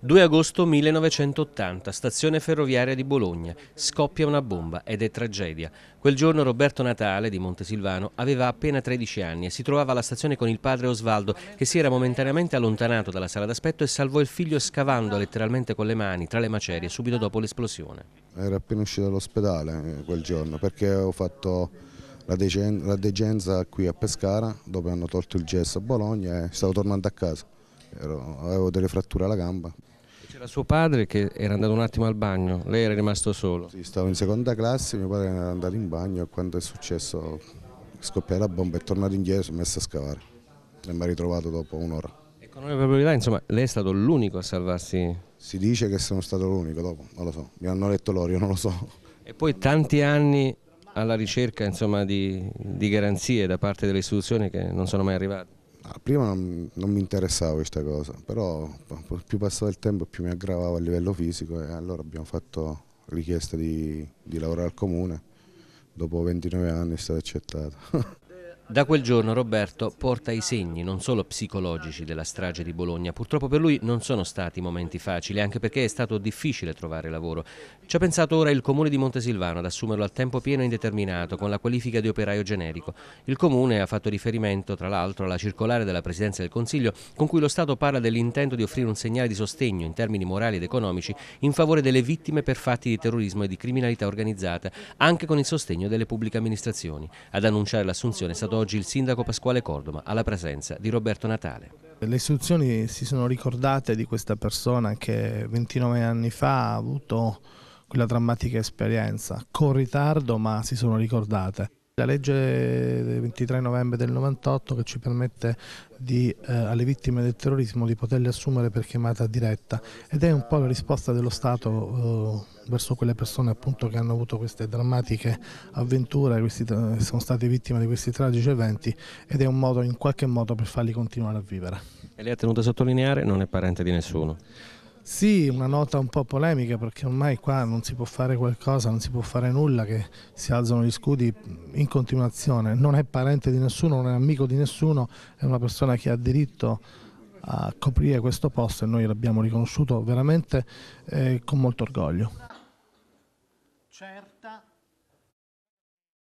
2 agosto 1980, stazione ferroviaria di Bologna. Scoppia una bomba ed è tragedia. Quel giorno Roberto Natale di Montesilvano aveva appena 13 anni e si trovava alla stazione con il padre Osvaldo che si era momentaneamente allontanato dalla sala d'aspetto e salvò il figlio scavando letteralmente con le mani tra le macerie subito dopo l'esplosione. Era appena uscito dall'ospedale eh, quel giorno perché ho fatto la, degenza qui a Pescara dove hanno tolto il gesso a Bologna e stavo tornando a casa ero, avevo delle fratture alla gamba. C'era suo padre che era andato un attimo al bagno, lei era rimasto solo. Sì, stavo in seconda classe, mio padre era andato in bagno e quando è successo scoppiare la bomba è tornato indietro, si è messo a scavare Non mi ha ritrovato dopo un'ora. E ecco, con ogni proprietà, insomma, lei è stato l'unico a salvarsi? Si dice che sono stato l'unico dopo, non lo so, mi hanno letto loro, io non lo so. E poi tanti anni alla ricerca insomma, di, di, garanzie da parte delle istituzioni che non sono mai arrivate? Ah, prima non, non, mi interessava questa cosa, però più passava il tempo più mi aggravava a livello fisico e allora abbiamo fatto richiesta di, di lavorare al comune, dopo 29 anni è stata accettata. Da quel giorno Roberto porta i segni non solo psicologici della strage di Bologna, purtroppo per lui non sono stati momenti facili, anche perché è stato difficile trovare lavoro. Ci ha pensato ora il comune di Montesilvano ad assumerlo a tempo pieno e indeterminato con la qualifica di operaio generico. Il comune ha fatto riferimento tra l'altro alla circolare della Presidenza del Consiglio con cui lo Stato parla dell'intento di offrire un segnale di sostegno in termini morali ed economici in favore delle vittime per fatti di terrorismo e di criminalità organizzata, anche con il sostegno delle pubbliche amministrazioni. Ad annunciare l'assunzione è stato oggi il sindaco Pasquale Cordoma alla presenza di Roberto Natale. Le istituzioni si sono ricordate di questa persona che 29 anni fa ha avuto quella drammatica esperienza, con ritardo ma si sono ricordate. La legge del 23 novembre del 98 che ci permette di, eh, alle vittime del terrorismo di poterle assumere per chiamata diretta ed è un po' la risposta dello Stato eh, verso quelle persone appunto, che hanno avuto queste drammatiche avventure, questi, sono state vittime di questi tragici eventi ed è un modo in qualche modo per farli continuare a vivere. E lei ha tenuto a sottolineare non è parente di nessuno. Sì, una nota un po' polemica perché ormai qua non si può fare qualcosa, non si può fare nulla, che si alzano gli scudi in continuazione. Non è parente di nessuno, non è amico di nessuno, è una persona che ha diritto a coprire questo posto e noi l'abbiamo riconosciuto veramente eh, con molto orgoglio. Certa